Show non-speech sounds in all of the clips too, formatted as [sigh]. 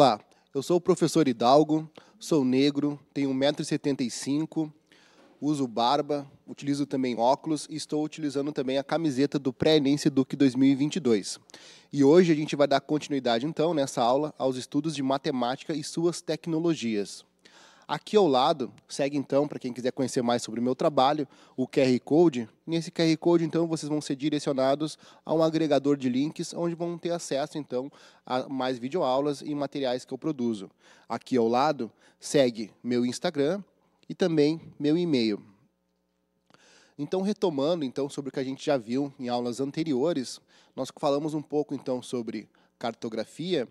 Olá, eu sou o professor Hidalgo, sou negro, tenho 1,75m, uso barba, utilizo também óculos e estou utilizando também a camiseta do Pré-Enem Seduc 2022. E hoje a gente vai dar continuidade, então, nessa aula aos estudos de matemática e suas tecnologias. Aqui ao lado, segue então, para quem quiser conhecer mais sobre o meu trabalho, o QR Code. Nesse QR Code, então, vocês vão ser direcionados a um agregador de links, onde vão ter acesso, então, a mais videoaulas e materiais que eu produzo. Aqui ao lado, segue meu Instagram e também meu e-mail. Então, retomando, então, sobre o que a gente já viu em aulas anteriores, nós falamos um pouco, então, sobre cartografia,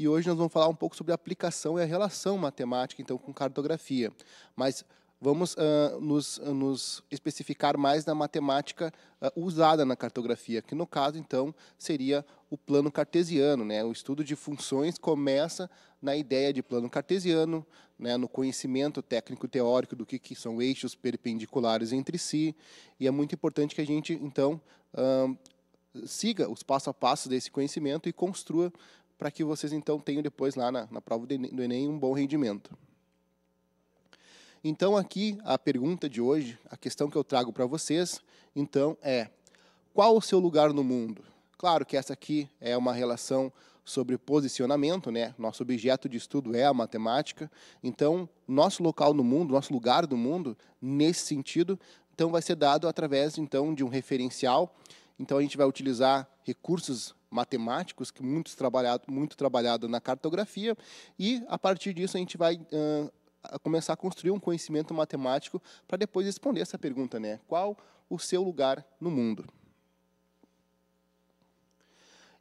e hoje nós vamos falar um pouco sobre a aplicação e a relação matemática então com cartografia. Mas vamos uh, nos, uh, nos, especificar mais na matemática uh, usada na cartografia, que no caso, então, seria o plano cartesiano. Né? O estudo de funções começa na ideia de plano cartesiano, né? no conhecimento técnico teórico do que, que, são eixos perpendiculares entre si, e é muito importante que a gente, então, siga os passo a passo desse conhecimento e construa para que vocês então tenham depois lá na, na prova do Enem um bom rendimento. Então, aqui a pergunta de hoje, a questão que eu trago para vocês, então é: qual o seu lugar no mundo? Claro que essa aqui é uma relação sobre posicionamento, né? Nosso objeto de estudo é a matemática. Então, nosso local no mundo, nosso lugar do mundo, nesse sentido, então vai ser dado através então de um referencial então a gente vai utilizar recursos matemáticos que muito trabalhado, muito trabalhado na cartografia e a partir disso a gente vai uh, começar a construir um conhecimento matemático para depois responder essa pergunta, né? Qual o seu lugar no mundo?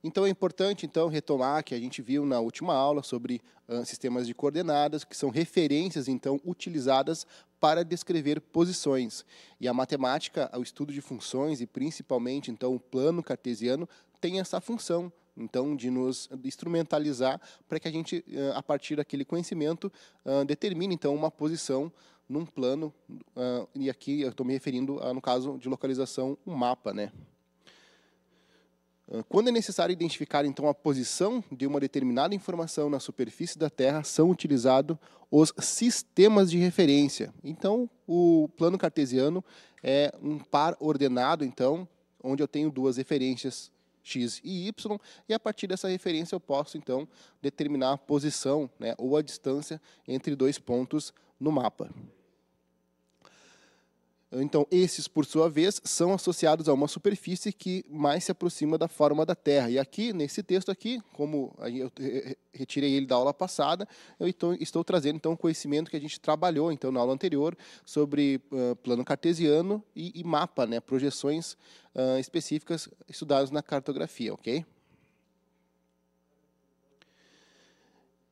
Então é importante então retomar que a gente viu na última aula sobre uh, sistemas de coordenadas, que são referências então utilizadas para descrever posições. E a matemática, o estudo de funções e principalmente então o plano cartesiano tem essa função então de nos instrumentalizar para que a gente eh, a partir daquele conhecimento ah, determine então uma posição num plano ah, e aqui eu estou me referindo no caso de localização um mapa né ah, quando é necessário identificar então a posição de uma determinada informação na superfície da Terra, são utilizados os sistemas de referência. Então, o plano cartesiano é um par ordenado, então, onde eu tenho duas referências x e y, e a partir dessa referência eu posso então determinar a posição, né, ou a distância entre dois pontos no mapa. Então, esses, por sua vez, são associados a uma superfície que mais se aproxima da forma da Terra. E aqui, nesse texto aqui, como eu retirei ele da aula passada, eu então, estou, trazendo então o conhecimento que a gente trabalhou então na aula anterior sobre uh, plano cartesiano e, e mapa, né, projeções uh, específicas estudadas na cartografia, ok?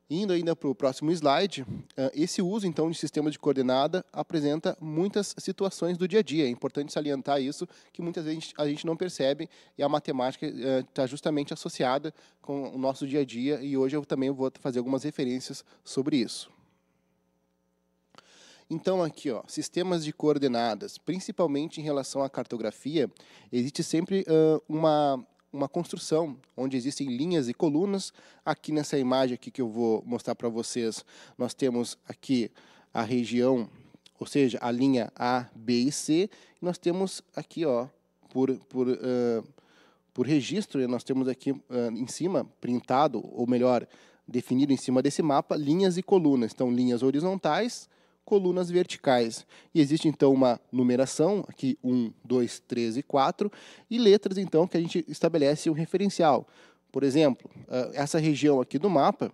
Indo ainda para o próximo slide, ah, esse uso então de sistema de coordenada apresenta muitas situações do dia a dia. É importante salientar isso, que muitas vezes a gente não percebe e a matemática está eh, justamente associada com o nosso dia a dia. E hoje eu também vou fazer algumas referências sobre isso. Então, aqui, ó, sistemas de coordenadas, principalmente em relação à cartografia, existe sempre uh, uma uma construção, onde existem linhas e colunas. Aqui nessa imagem aqui que eu vou mostrar para vocês, nós temos aqui a região, ou seja, a linha A, B e C. E nós temos aqui, ó, por, por, uh, por registro, né, nós temos aqui uh, em cima, printado, ou melhor, definido em cima desse mapa, linhas e colunas. Então, linhas horizontais, colunas verticais. E existe então uma numeração, aqui 1, 2, 3 e 4, e letras então que a gente estabelece um referencial. Por exemplo, ah, essa região aqui do mapa,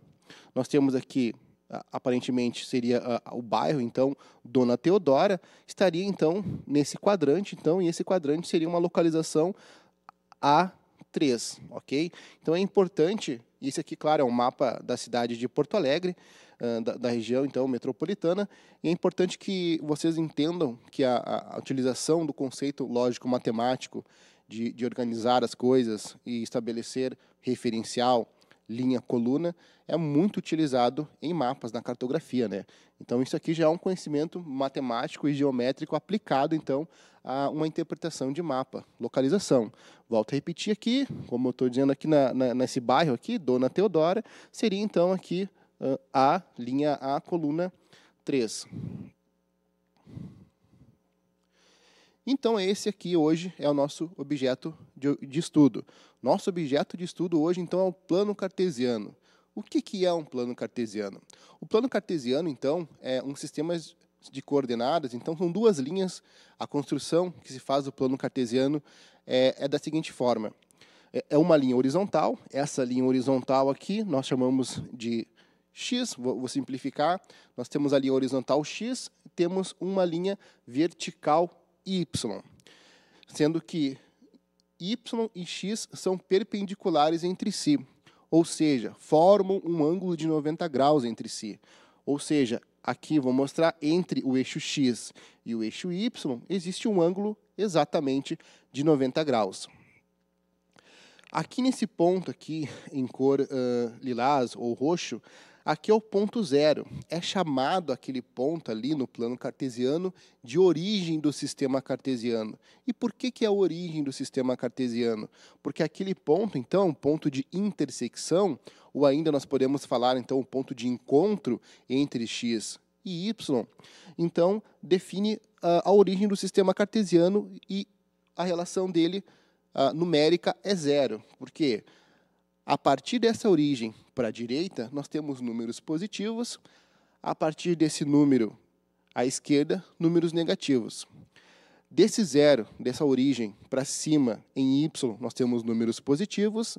nós temos aqui ah, aparentemente seria ah, o bairro então Dona Teodora estaria então nesse quadrante então e esse quadrante seria uma localização A3, ok? Então é importante isso aqui claro é um mapa da cidade de Porto Alegre ah, da, da, região então metropolitana. E é importante que vocês entendam que a, a utilização do conceito lógico-matemático de, de organizar as coisas e estabelecer referencial, linha, coluna, é muito utilizado em mapas, na cartografia. Né? Então, isso aqui já é um conhecimento matemático e geométrico aplicado, então, a uma interpretação de mapa, localização. Volto a repetir aqui, como eu estou dizendo aqui na, na, nesse bairro aqui, Dona Teodora, seria, então, aqui a, linha A, coluna 3. Então, esse aqui hoje é o nosso objeto de, de, estudo. Nosso objeto de estudo hoje, então, é o plano cartesiano. O que, que é um plano cartesiano? O plano cartesiano, então, é um sistema de coordenadas. Então, são duas linhas. A construção que se faz do plano cartesiano é, é da seguinte forma: é, é uma linha horizontal. Essa linha horizontal aqui nós chamamos de X, vou, vou simplificar, nós temos a linha horizontal X, temos uma linha vertical Y, sendo que y e x são perpendiculares entre si, ou seja, formam um ângulo de 90 graus entre si. Ou seja, aqui vou mostrar entre o eixo x e o eixo y existe um ângulo exatamente de 90 graus. Aqui nesse ponto aqui em cor uh, lilás ou roxo, Aqui é o ponto zero. É chamado aquele ponto ali no plano cartesiano de origem do sistema cartesiano. E por que, que é a origem do sistema cartesiano? Porque aquele ponto, então, ponto de intersecção, ou ainda nós podemos falar, então, o ponto de encontro entre x e y, então, define uh, a origem do sistema cartesiano e a relação dele uh, numérica é zero. Por quê? Porque a partir dessa origem para a direita, nós temos números positivos. A partir desse número à esquerda, números negativos. Desse zero, dessa origem para cima em Y, nós temos números positivos.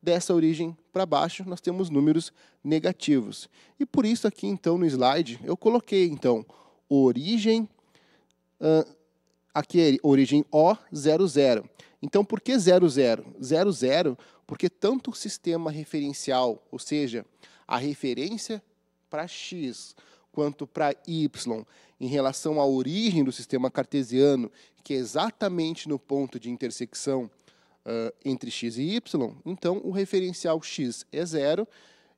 Dessa origem para baixo, nós temos números negativos. E por isso aqui, então, no slide, eu coloquei, então, origem... Uh, aqui é origem O00. Então, por que 00? 00 porque tanto o sistema referencial, ou seja, a referência para X, quanto para Y, em relação à origem do sistema cartesiano, que é exatamente no ponto de intersecção uh, entre X e Y, então o referencial X é zero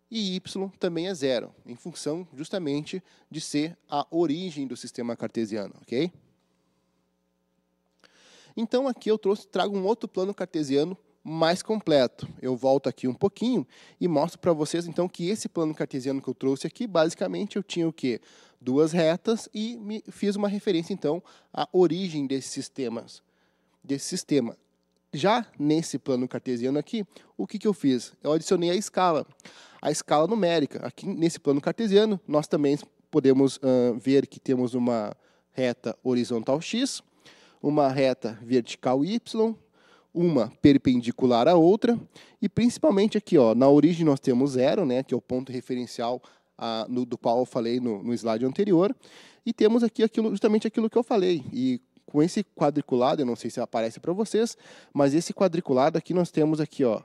e Y também é zero, em função justamente de ser a origem do sistema cartesiano. ok? Então, aqui eu trouxe, trago um outro plano cartesiano mais completo. Eu volto aqui um pouquinho e mostro para vocês então que esse plano cartesiano que eu trouxe aqui, basicamente eu tinha o quê? Duas retas e me fiz uma referência então à origem desses sistemas, desse sistema. Já nesse plano cartesiano aqui, o que, que eu fiz? Eu adicionei a escala, a escala numérica. Aqui nesse plano cartesiano, nós também podemos uh, ver que temos uma reta horizontal x, uma reta vertical y, uma perpendicular à outra, e principalmente aqui, ó, na origem nós temos zero, né, que é o ponto referencial a, no, do qual eu falei no, no, slide anterior, e temos aqui aquilo, justamente aquilo que eu falei, e com esse quadriculado, eu não sei se aparece para vocês, mas esse quadriculado aqui nós temos aqui, ó,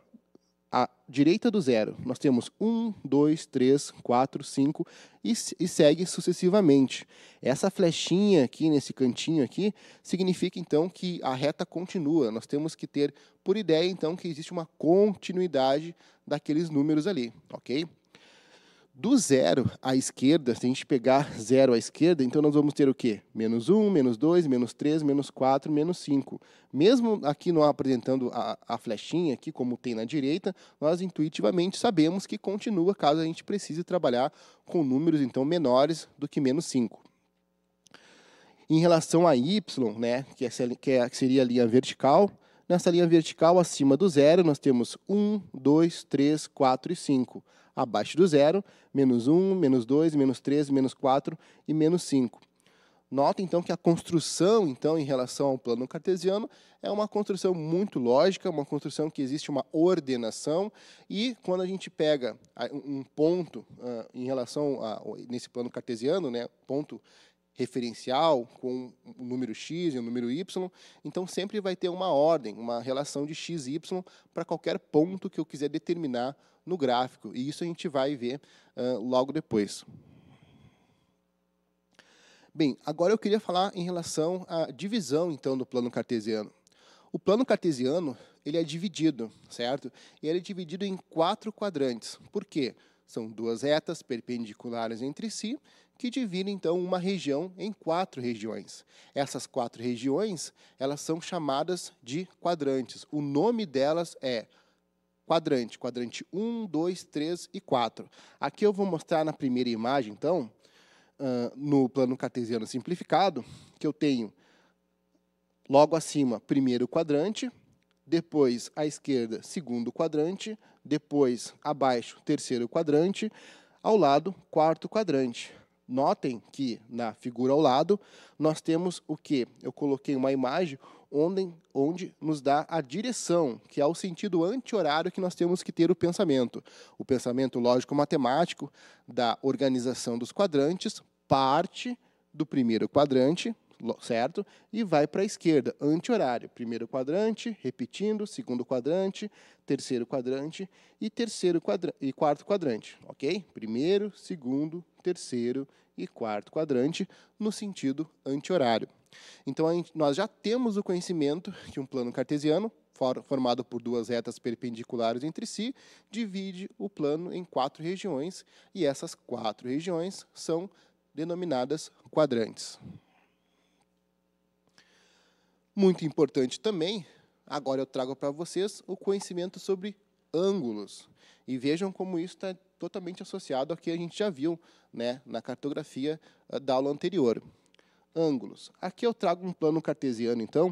à direita do zero, nós temos 1, 2, 3, 4, 5 e, e segue sucessivamente. Essa flechinha aqui, nesse cantinho aqui, significa então que a reta continua. Nós temos que ter por ideia então que existe uma continuidade daqueles números ali, ok? do zero à esquerda, se a gente pegar zero à esquerda, então nós vamos ter o quê? Menos 1, menos 2, menos 3, menos 4, menos 5. Mesmo aqui não apresentando a, a flechinha aqui, como tem na direita, nós intuitivamente sabemos que continua caso a gente precise trabalhar com números então menores do que menos 5. Em relação a y, né, que, é, é que seria a linha vertical, Nessa linha vertical, acima do zero, nós temos 1, 2, 3, 4 e 5. Abaixo do zero, menos 1, menos 2, menos 3, menos 4 e menos 5. Nota então que a construção, então, em relação ao plano cartesiano, é uma construção muito lógica, uma construção que existe uma ordenação e quando a gente pega ah, um ponto uh, em relação a, nesse plano cartesiano, né, ponto referencial com um número x e um número y, então sempre vai ter uma ordem, uma relação de x e y para qualquer ponto que eu quiser determinar no gráfico. E isso a gente vai ver uh, logo depois. Bem, agora eu queria falar em relação à divisão então do plano cartesiano. O plano cartesiano ele é dividido, certo? E Ele é dividido em quatro quadrantes. Por quê? São duas retas perpendiculares entre si que divide então uma região em quatro regiões. Essas quatro regiões, elas são chamadas de quadrantes. O nome delas é quadrante, quadrante 1, 2, 3 e 4. Aqui eu vou mostrar na primeira imagem, então, uh, no plano cartesiano simplificado, que eu tenho logo acima primeiro quadrante, depois à esquerda segundo quadrante, depois abaixo terceiro quadrante, ao lado quarto quadrante. Notem que na figura ao lado nós temos o que? Eu coloquei uma imagem onde, onde nos dá a direção, que é o sentido anti-horário que nós temos que ter o pensamento. O pensamento lógico-matemático da organização dos quadrantes parte do primeiro quadrante, certo? E vai para a esquerda, anti-horário. Primeiro quadrante, repetindo, segundo quadrante, terceiro quadrante e terceiro quadra e quarto quadrante, ok? Primeiro, segundo, terceiro e quarto quadrante no sentido anti-horário. Então, gente, nós já temos o conhecimento que um plano cartesiano, for, formado por duas retas perpendiculares entre si, divide o plano em quatro regiões, e essas quatro regiões são denominadas quadrantes. Muito importante também, agora eu trago para vocês o conhecimento sobre ângulos. E vejam como isso está totalmente associado ao que a gente já viu né, na cartografia ah, da aula anterior. Ângulos. Aqui eu trago um plano cartesiano, então,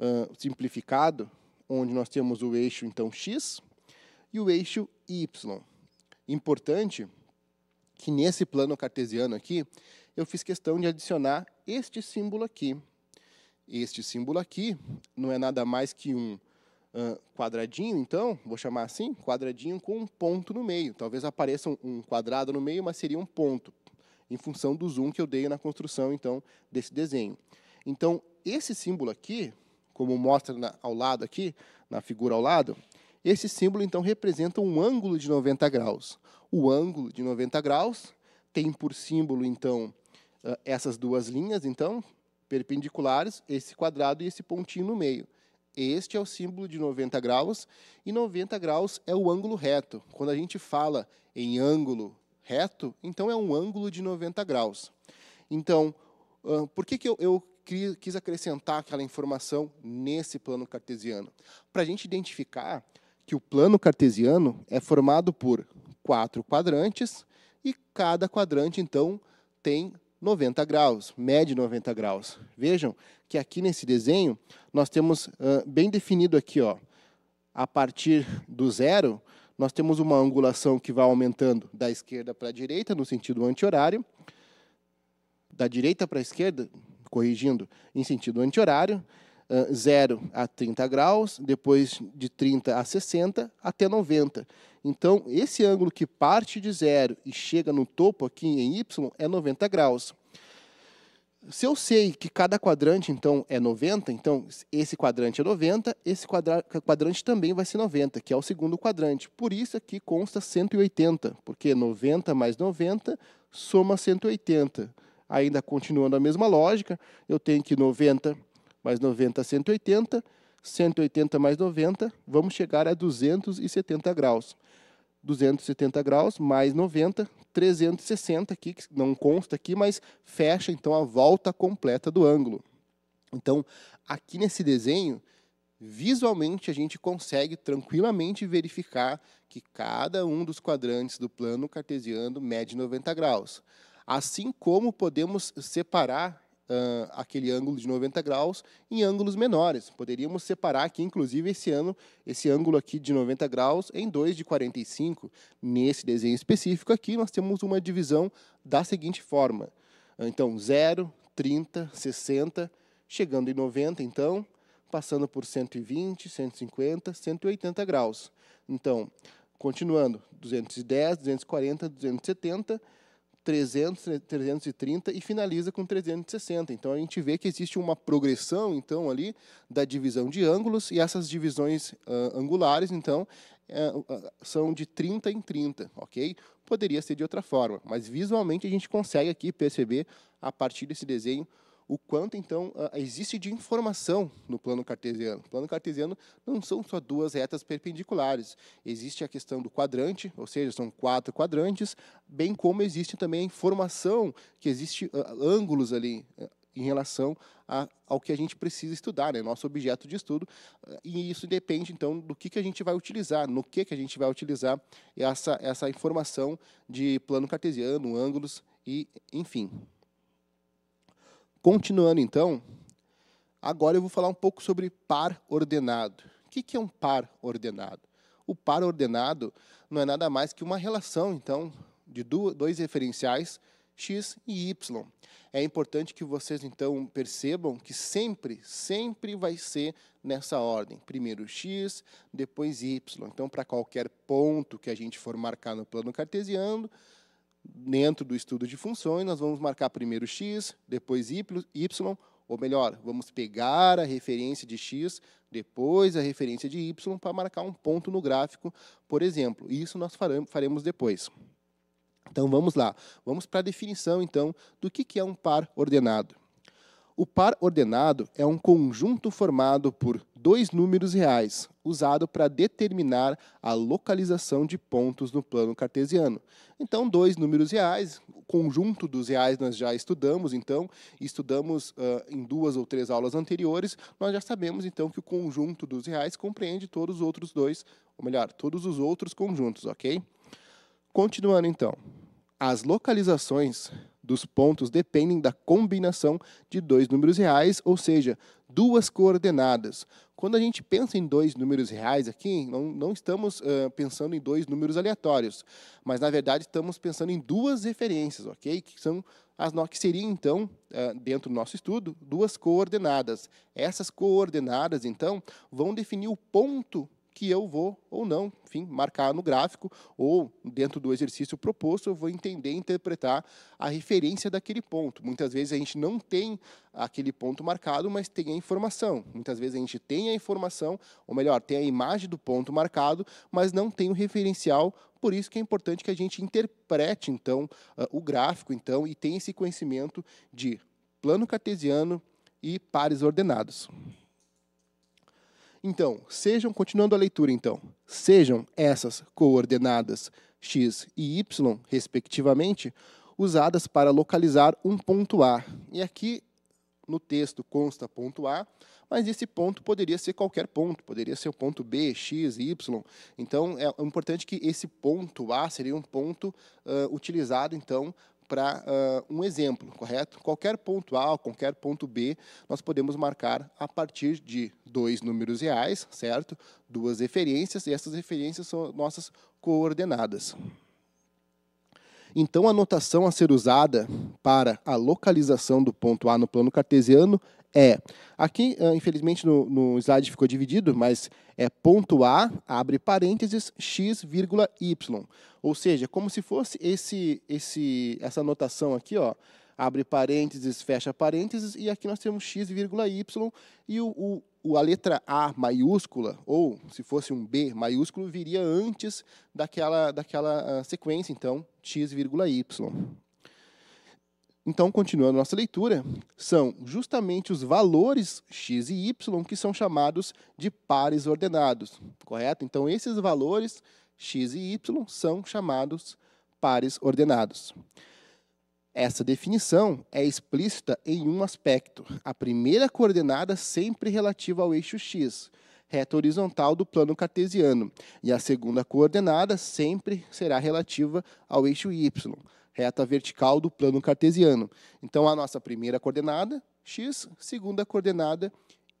uh, simplificado, onde nós temos o eixo então x e o eixo y. Importante que nesse plano cartesiano aqui, eu fiz questão de adicionar este símbolo aqui. Este símbolo aqui não é nada mais que um uh, quadradinho, então, vou chamar assim, quadradinho com um ponto no meio. Talvez apareça um, quadrado no meio, mas seria um ponto, em função do zoom que eu dei na construção, então, desse desenho. Então, esse símbolo aqui, como mostra na, ao lado aqui, na figura ao lado, esse símbolo, então, representa um ângulo de 90 graus. O ângulo de 90 graus tem por símbolo, então, essas duas linhas, então, perpendiculares, esse quadrado e esse pontinho no meio. Este é o símbolo de 90 graus e 90 graus é o ângulo reto. Quando a gente fala em ângulo reto, então é um ângulo de 90 graus. Então, por que, que eu, eu quis acrescentar aquela informação nesse plano cartesiano? Para a gente identificar que o plano cartesiano é formado por quatro quadrantes e cada quadrante, então, tem 90 graus, mede 90 graus. Vejam que aqui nesse desenho nós temos uh, bem definido aqui, ó, a partir do zero, nós temos uma angulação que vai aumentando da esquerda para a direita, no sentido anti-horário, da direita para a esquerda, corrigindo, em sentido anti-horário, 0 a 30 graus, depois de 30 a 60 até 90. Então, esse ângulo que parte de zero e chega no topo aqui em Y é 90 graus. Se eu sei que cada quadrante, então, é 90, então esse quadrante é 90, esse quadra quadrante também vai ser 90, que é o segundo quadrante. Por isso aqui é consta 180, porque 90 mais 90 soma 180. Ainda continuando a mesma lógica, eu tenho que 90 mais 90, 180. 180 mais 90, vamos chegar a 270 graus. 270 graus mais 90, 360 aqui, que não consta aqui, mas fecha então a volta completa do ângulo. Então, aqui nesse desenho, visualmente a gente consegue tranquilamente verificar que cada um dos quadrantes do plano cartesiano mede 90 graus. Assim como podemos separar uh, aquele ângulo de 90 graus em ângulos menores. Poderíamos separar aqui, inclusive, esse ano, esse ângulo aqui de 90 graus em dois de 45. Nesse desenho específico aqui, nós temos uma divisão da seguinte forma. Então, 0, 30, 60, chegando em 90, então, passando por 120, 150, 180 graus. Então, continuando, 210, 240, 270 300, 330 e finaliza com 360. Então a gente vê que existe uma progressão então ali da divisão de ângulos e essas divisões uh, angulares então é, ah, são de 30 em 30, ok? Poderia ser de outra forma, mas visualmente a gente consegue aqui perceber a partir desse desenho o quanto, então, ah, existe de informação no plano cartesiano. No plano cartesiano não são só duas retas perpendiculares. Existe a questão do quadrante, ou seja, são quatro quadrantes, bem como existe também a informação, que existe ah, ângulos ali ah, em relação a, ao que a gente precisa estudar, né? nosso objeto de estudo, e isso depende então do que, que a gente vai utilizar, no que, que a gente vai utilizar essa, essa informação de plano cartesiano, ângulos e enfim. Continuando então, agora eu vou falar um pouco sobre par ordenado. O que é um par ordenado? O par ordenado não é nada mais que uma relação, então, de dois referenciais, x e y. É importante que vocês, então, percebam que sempre, sempre vai ser nessa ordem. Primeiro x, depois y. Então, para qualquer ponto que a gente for marcar no plano cartesiano, dentro do estudo de funções, nós vamos marcar primeiro x, depois y, ou melhor, vamos pegar a referência de x, depois a referência de y, para marcar um ponto no gráfico, por exemplo. Isso nós faremos depois. Então, vamos lá. Vamos para a definição, então, do que é um par ordenado. O par ordenado é um conjunto formado por dois números reais, usado para determinar a localização de pontos no plano cartesiano. Então, dois números reais, o conjunto dos reais nós já estudamos, então, estudamos uh, em duas ou três aulas anteriores, nós já sabemos, então, que o conjunto dos reais compreende todos os outros dois, ou melhor, todos os outros conjuntos, ok? Continuando, então, as localizações dos pontos dependem da combinação de dois números reais, ou seja, duas coordenadas. Quando a gente pensa em dois números reais aqui, não, não estamos uh, pensando em dois números aleatórios, mas na verdade estamos pensando em duas referências, ok? Que são as que seriam então, uh, dentro do nosso estudo, duas coordenadas. Essas coordenadas então vão definir o ponto que eu vou ou não, enfim, marcar no gráfico ou dentro do exercício proposto, eu vou entender e interpretar a referência daquele ponto. Muitas vezes a gente não tem aquele ponto marcado, mas tem a informação. Muitas vezes a gente tem a informação, ou melhor, tem a imagem do ponto marcado, mas não tem o referencial por isso que é importante que a gente interprete então ah, o gráfico então e tenha esse conhecimento de plano cartesiano e pares ordenados. Então, sejam, continuando a leitura então, sejam essas coordenadas x e y, respectivamente, usadas para localizar um ponto A. E aqui no texto consta ponto A, mas esse ponto poderia ser qualquer ponto, poderia ser o ponto B, X, Y. Então, é importante que esse ponto A seria um ponto uh, utilizado, então, para uh, um exemplo, correto? Qualquer ponto A, qualquer ponto B, nós podemos marcar a partir de dois números reais, certo? Duas referências, e essas referências são nossas coordenadas. Então, a notação a ser usada para a localização do ponto A no plano cartesiano é. Aqui, ah, infelizmente, no, no, slide ficou dividido, mas é ponto A, abre parênteses, x, vírgula, y. Ou seja, como se fosse esse, esse, essa notação aqui, ó, abre parênteses, fecha parênteses, e aqui nós temos x, vírgula, y, e o, o a letra A maiúscula, ou se fosse um B maiúsculo, viria antes daquela, daquela ah, sequência, então, x, vírgula, y. Então, continuando nossa leitura, são justamente os valores x e y que são chamados de pares ordenados, correto? Então, esses valores x e y são chamados pares ordenados. Essa definição é explícita em um aspecto. A primeira coordenada sempre relativa ao eixo x, reta horizontal do plano cartesiano, e a segunda coordenada sempre será relativa ao eixo y, reta vertical do plano cartesiano. Então, a nossa primeira coordenada, x, segunda coordenada,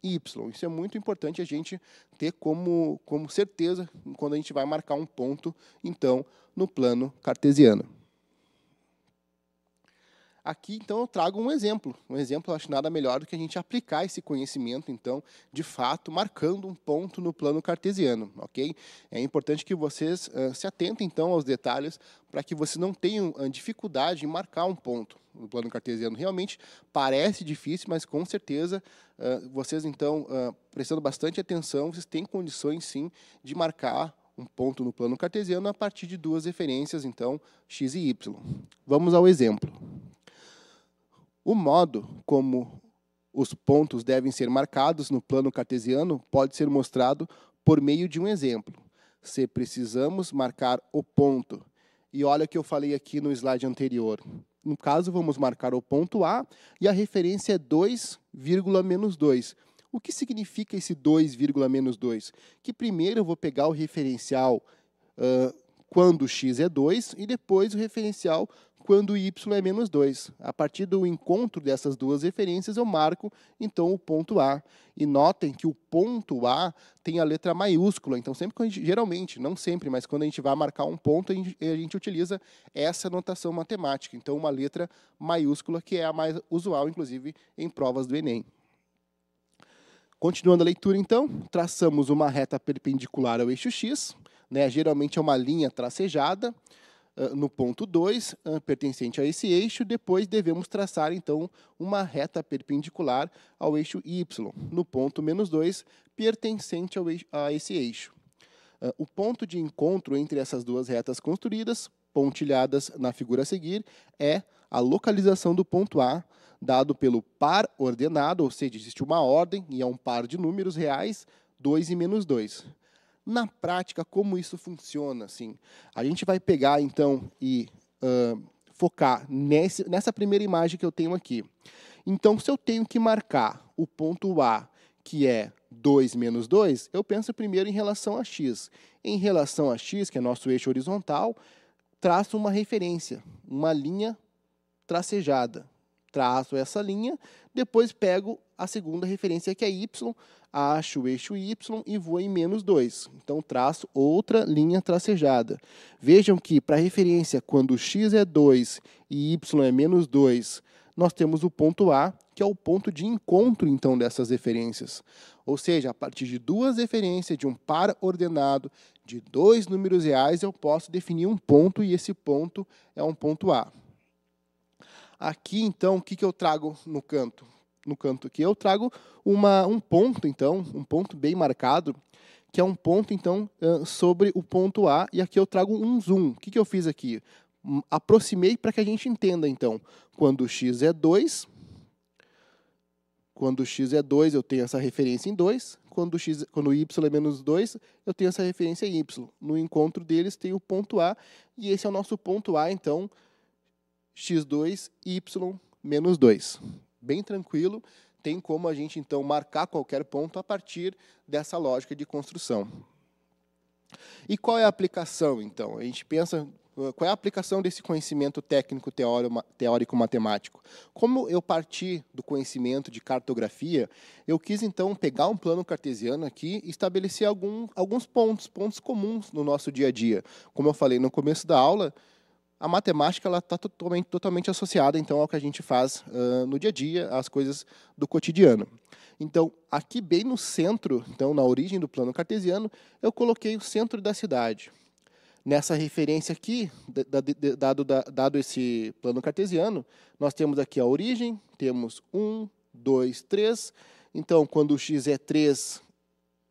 y. Isso é muito importante a gente ter como, como certeza quando a gente vai marcar um ponto, então, no plano cartesiano. Aqui, então, eu trago um exemplo. Um exemplo, acho nada melhor do que a gente aplicar esse conhecimento, então, de fato, marcando um ponto no plano cartesiano, ok? É importante que vocês uh, se atentem, então, aos detalhes para que vocês não tenham uh, dificuldade em marcar um ponto no plano cartesiano. Realmente parece difícil, mas com certeza uh, vocês, então, prestando bastante atenção, vocês têm condições, sim, de marcar um ponto no plano cartesiano a partir de duas referências, então, x e y. Vamos ao exemplo. O modo como os pontos devem ser marcados no plano cartesiano pode ser mostrado por meio de um exemplo. Se precisamos marcar o ponto, e olha o que eu falei aqui no slide anterior. No caso, vamos marcar o ponto A e a referência é 2,-2. O que significa esse 2,-2? Que primeiro eu vou pegar o referencial uh, quando x é 2 e depois o referencial quando y é menos 2. A partir do encontro dessas duas referências, eu marco então o ponto A. E notem que o ponto A tem a letra maiúscula, então sempre gente, geralmente, não sempre, mas quando a gente vai marcar um ponto, a gente, a gente utiliza essa notação matemática, então uma letra maiúscula que é a mais usual, inclusive, em provas do Enem. Continuando a leitura, então, traçamos uma reta perpendicular ao eixo x, né, geralmente é uma linha tracejada, no ponto 2, pertencente a esse eixo, depois devemos traçar, então, uma reta perpendicular ao eixo Y, no ponto menos 2, pertencente ao eixo, a esse eixo. O ponto de encontro entre essas duas retas construídas, pontilhadas na figura a seguir, é a localização do ponto A, dado pelo par ordenado, ou seja, existe uma ordem e é um par de números reais, 2 e menos 2 na prática como isso funciona. Assim. A gente vai pegar, então, e uh, focar nesse, nessa primeira imagem que eu tenho aqui. Então, se eu tenho que marcar o ponto A, que é 2 menos 2, eu penso primeiro em relação a x. Em relação a x, que é nosso eixo horizontal, traço uma referência, uma linha tracejada traço essa linha, depois pego a segunda referência que é Y, acho o eixo Y e vou em menos 2. Então traço outra linha tracejada. Vejam que para referência, quando x é 2 e y é menos 2, nós temos o ponto A, que é o ponto de encontro então dessas referências. Ou seja, a partir de duas referências de um par ordenado de dois números reais, eu posso definir um ponto e esse ponto é um ponto A. Aqui, então, o que, que eu trago no canto? No canto aqui, eu trago uma, um ponto, então, um ponto bem marcado, que é um ponto, então, sobre o ponto A, e aqui eu trago um zoom. O que, que eu fiz aqui? Hum, aproximei para que a gente entenda, então, quando x é 2, quando x é 2, eu tenho essa referência em 2. Quando, x, quando y é menos 2, eu tenho essa referência em y. No encontro deles tem o ponto A, e esse é o nosso ponto A, então, x2, y menos 2. Bem tranquilo, tem como a gente, então, marcar qualquer ponto a partir dessa lógica de construção. E qual é a aplicação, então? A gente pensa eh, qual é a aplicação desse conhecimento técnico teórico matemático? Como eu parti do conhecimento de cartografia, eu quis então pegar um plano cartesiano aqui e estabelecer algum, alguns pontos, pontos comuns no nosso dia a dia. Como eu falei no começo da aula, a matemática ela está totalmente, totalmente, associada então ao que a gente faz uh, no dia a dia, às coisas do cotidiano. Então, aqui bem no centro, então na origem do plano cartesiano, eu coloquei o centro da cidade. Nessa referência aqui, dado, dado esse plano cartesiano, nós temos aqui a origem, temos 1, 2, 3. Então, quando o x é 3,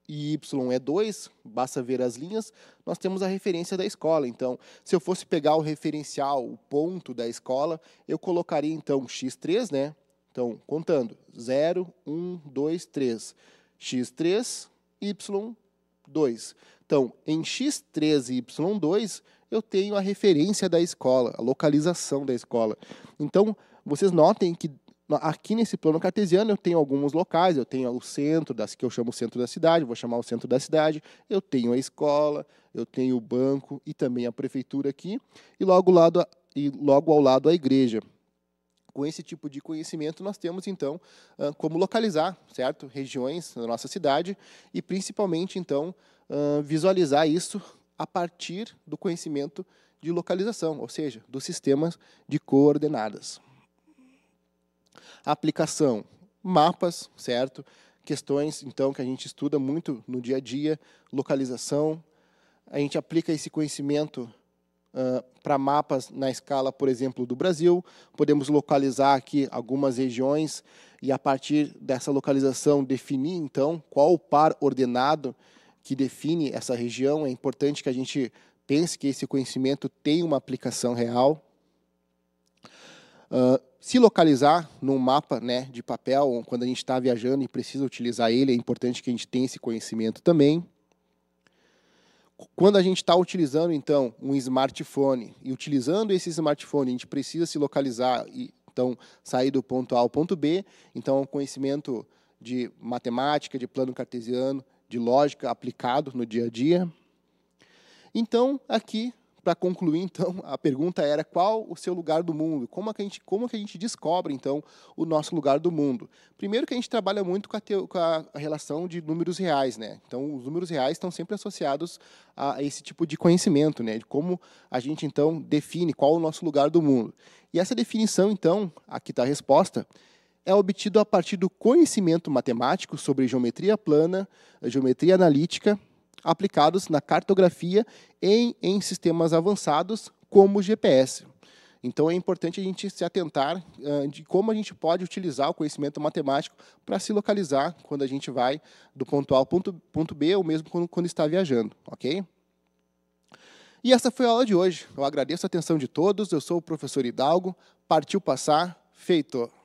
e y é 2, basta ver as linhas, nós temos a referência da escola. Então, se eu fosse pegar o referencial, o ponto da escola, eu colocaria então x3, né? Então, contando, 0, 1, 2, 3. x3, y2. Então, em x3 e y2, eu tenho a referência da escola, a localização da escola. Então, vocês notem que aqui nesse plano cartesiano eu tenho alguns locais, eu tenho o centro, das, que eu chamo centro da cidade, vou chamar o centro da cidade, eu tenho a escola, eu tenho o banco e também a prefeitura aqui, e logo, lado, e logo ao lado a igreja. Com esse tipo de conhecimento, nós temos, então, como localizar certo? regiões da nossa cidade e, principalmente, então, visualizar isso a partir do conhecimento de localização, ou seja, dos sistemas de coordenadas. Aplicação, mapas, certo? Questões, então, que a gente estuda muito no dia a dia, localização. A gente aplica esse conhecimento Uh, ah, para mapas na escala, por exemplo, do Brasil. Podemos localizar aqui algumas regiões e, a partir dessa localização, definir, então, qual o par ordenado que define essa região. É importante que a gente pense que esse conhecimento tem uma aplicação real. Uh, se localizar num mapa né, de papel, quando a gente está viajando e precisa utilizar ele, é importante que a gente tenha esse conhecimento também. Quando a gente está utilizando, então, um smartphone, e utilizando esse smartphone, a gente precisa se localizar e, então, sair do ponto A ao ponto B. Então, o conhecimento de matemática, de plano cartesiano, de lógica aplicado no dia a dia. Então, aqui para concluir, então, [laughs] a pergunta era qual o seu lugar do mundo? Como, é que a gente, como é que a gente descobre, então, o nosso lugar do mundo? Primeiro que a gente trabalha muito com a, teo, com a relação de números reais, né? Então, os números reais estão sempre associados a esse tipo de conhecimento, né? De como a gente, então, define qual o nosso lugar do mundo. E essa definição, então, aqui está a resposta, é obtido a partir do conhecimento matemático sobre geometria plana, geometria analítica, aplicados na cartografia e em sistemas avançados como o GPS. Então é importante a gente se atentar uh, de como a gente pode utilizar o conhecimento matemático para se localizar quando a gente vai do ponto A ao ponto, ponto B ou mesmo quando, quando está viajando, ok? E essa foi a aula de hoje. Eu agradeço a atenção de todos. Eu sou o professor Hidalgo. Partiu passar, feito!